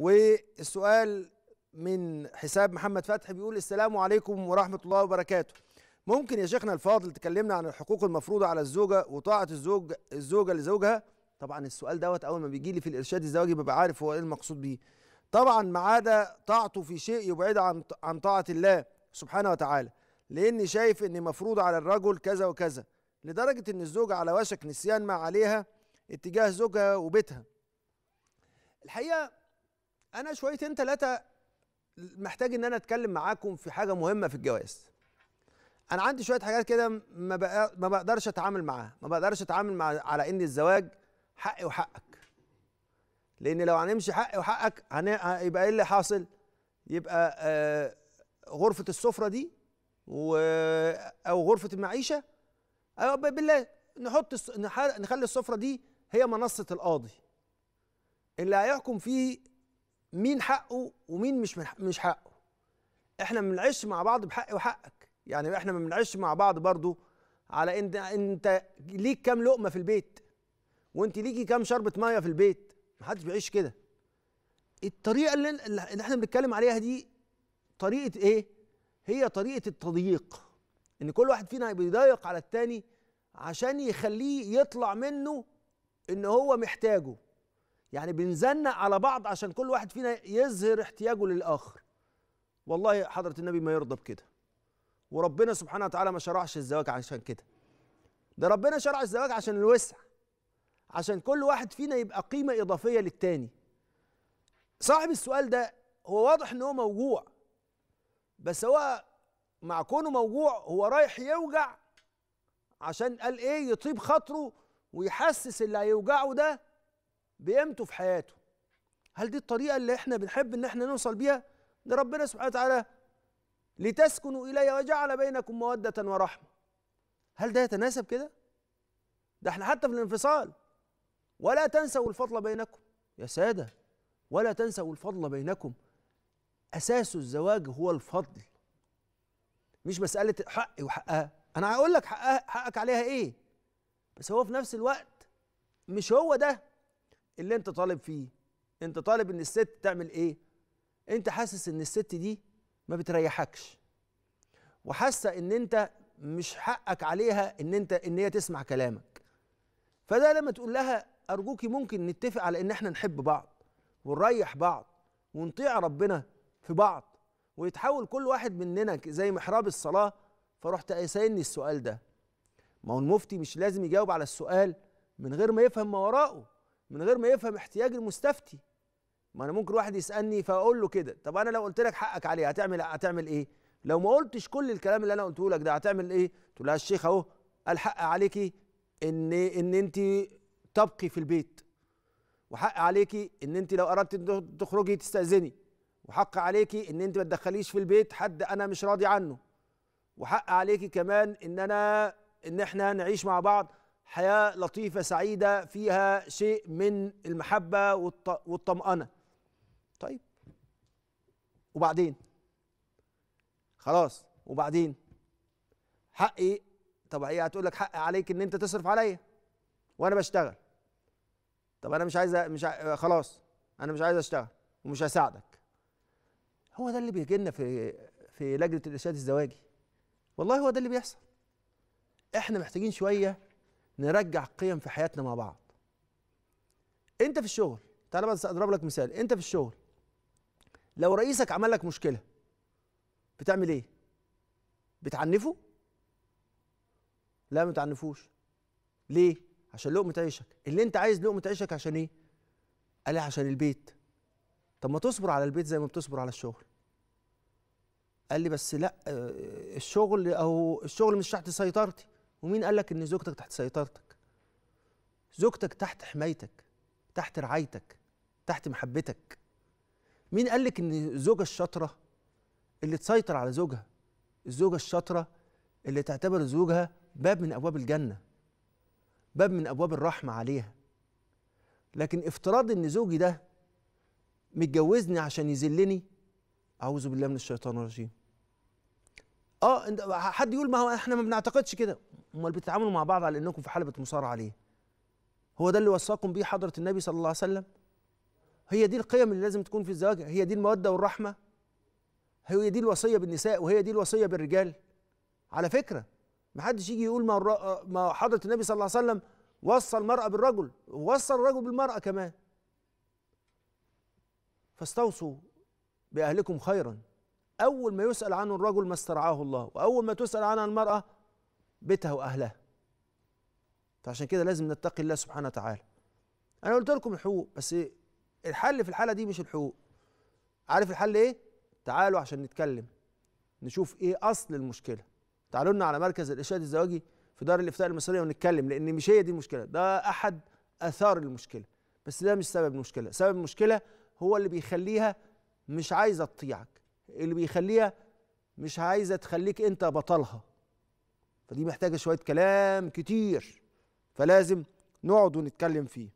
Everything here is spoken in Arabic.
والسؤال من حساب محمد فتحي بيقول السلام عليكم ورحمة الله وبركاته ممكن يا شيخنا الفاضل تكلمنا عن الحقوق المفروضة على الزوجة وطاعة الزوج الزوجة لزوجها طبعا السؤال دوت أول ما بيجي لي في الإرشاد الزواجي ببقى عارف هو إيه المقصود بيه طبعا ما عدا طاعته في شيء يبعد عن عن طاعة الله سبحانه وتعالى لأني شايف إن مفروض على الرجل كذا وكذا لدرجة إن الزوجة على وشك نسيان ما عليها اتجاه زوجها وبيتها الحقيقة انا شويتين ثلاثه محتاج ان انا اتكلم معاكم في حاجه مهمه في الجواز انا عندي شويه حاجات كده ما ما بقدرش اتعامل معاها ما بقدرش اتعامل مع على ان الزواج حقي وحقك لان لو هنمشي حقي وحقك هن... يبقى ايه اللي حاصل يبقى آه غرفه السفره دي و... او غرفه المعيشه أو بالله نحط نخلي السفره دي هي منصه القاضي اللي هيحكم فيه مين حقه ومين مش مش حقه احنا ما بنعيش مع بعض بحقي وحقك يعني احنا ما بنعيش مع بعض برضو على ان انت ليك كام لقمه في البيت وانت ليكي كام شربه ميه في البيت محدش بيعيش كده الطريقه اللي, اللي احنا بنتكلم عليها دي طريقه ايه هي طريقه التضييق ان كل واحد فينا بيضايق على التاني عشان يخليه يطلع منه ان هو محتاجه يعني بنزنق على بعض عشان كل واحد فينا يظهر احتياجه للاخر والله حضره النبي ما يرضى بكده وربنا سبحانه وتعالى ما شرعش الزواج عشان كده ده ربنا شرع الزواج عشان الوسع عشان كل واحد فينا يبقى قيمه اضافيه للتاني صاحب السؤال ده هو واضح ان هو موجوع بس هو مع كونه موجوع هو رايح يوجع عشان قال ايه يطيب خاطره ويحسس اللي هيوجعه ده بقيمته في حياته هل دي الطريقة اللي احنا بنحب ان احنا نوصل بيها لربنا سبحانه وتعالى لتسكنوا إلي وجعل بينكم مودة ورحمة هل ده يتناسب كده؟ ده احنا حتى في الانفصال ولا تنسوا الفضل بينكم يا سادة ولا تنسوا الفضل بينكم أساس الزواج هو الفضل مش مسألة حقي وحقها أنا هقول لك حقها حقك عليها إيه بس هو في نفس الوقت مش هو ده اللي انت طالب فيه انت طالب ان الست تعمل ايه انت حاسس ان الست دي ما بتريحكش وحاسه ان انت مش حقك عليها ان انت ان هي تسمع كلامك فده لما تقول لها ارجوكي ممكن نتفق على ان احنا نحب بعض ونريح بعض ونطيع ربنا في بعض ويتحول كل واحد مننا زي محراب الصلاه فرحت اسالني السؤال ده ما هو المفتي مش لازم يجاوب على السؤال من غير ما يفهم ما وراءه من غير ما يفهم احتياج المستفتي ما انا ممكن واحد يسالني فاقول له كده طب انا لو قلت لك حقك عليه هتعمل هتعمل ايه لو ما قلتش كل الكلام اللي انا قلته لك ده هتعمل ايه تقول لها الشيخ اهو الحق عليكي ان ان انت تبقي في البيت وحق عليكي ان انت لو اردت تخرجي تستاذني وحق عليكي ان انت ما تدخليش في البيت حد انا مش راضي عنه وحق عليكي كمان ان انا ان احنا نعيش مع بعض حياة لطيفة سعيدة فيها شيء من المحبة والطمأنة طيب وبعدين خلاص وبعدين حقي طب هي هتقول لك حق عليك ان انت تصرف عليا وانا بشتغل طب انا مش عايز مش ع... خلاص انا مش عايز اشتغل ومش هساعدك هو ده اللي بيجي لنا في في لجنه الارشاد الزواجي والله هو ده اللي بيحصل احنا محتاجين شويه نرجع قيم في حياتنا مع بعض انت في الشغل تعالى بس اضرب لك مثال انت في الشغل لو رئيسك عمل لك مشكله بتعمل ايه بتعنفه لا ما تعنفوش ليه عشان لقمه عيشك اللي انت عايز لقمه عيشك عشان ايه قال لي عشان البيت طب ما تصبر على البيت زي ما بتصبر على الشغل قال لي بس لا آه، الشغل او الشغل مش تحت سيطرتي ومين قال لك ان زوجتك تحت سيطرتك زوجتك تحت حمايتك تحت رعايتك تحت محبتك مين قال لك ان الزوجه الشاطره اللي تسيطر على زوجها الزوجه الشاطره اللي تعتبر زوجها باب من ابواب الجنه باب من ابواب الرحمه عليها لكن افتراض ان زوجي ده متجوزني عشان يذلني اعوذ بالله من الشيطان الرجيم اه حد يقول ما هو احنا ما بنعتقدش كده امال بتتعاملوا مع بعض على انكم في حلبة مصارعة ليه هو ده اللي وصاكم بيه حضرة النبي صلى الله عليه وسلم هي دي القيم اللي لازم تكون في الزواج هي دي المودة والرحمة هي دي الوصية بالنساء وهي دي الوصية بالرجال على فكرة ما حدش يجي يقول ما ما حضرة النبي صلى الله عليه وسلم وصى المرأة بالرجل وصى الرجل بالمرأة كمان فاستوصوا بأهلكم خيرا أول ما يسأل عنه الرجل ما استرعاه الله وأول ما تسأل عنه المرأة بيتها واهلها فعشان كده لازم نتقي الله سبحانه وتعالى انا قلت لكم الحقوق بس الحل في الحاله دي مش الحقوق عارف الحل ايه تعالوا عشان نتكلم نشوف ايه اصل المشكله تعالوا لنا على مركز الارشاد الزواجي في دار الافتاء المصريه ونتكلم لان مش هي دي المشكله ده احد اثار المشكله بس ده مش سبب المشكله سبب المشكله هو اللي بيخليها مش عايزه تطيعك اللي بيخليها مش عايزه تخليك انت بطلها فدي محتاجه شويه كلام كتير فلازم نقعد ونتكلم فيه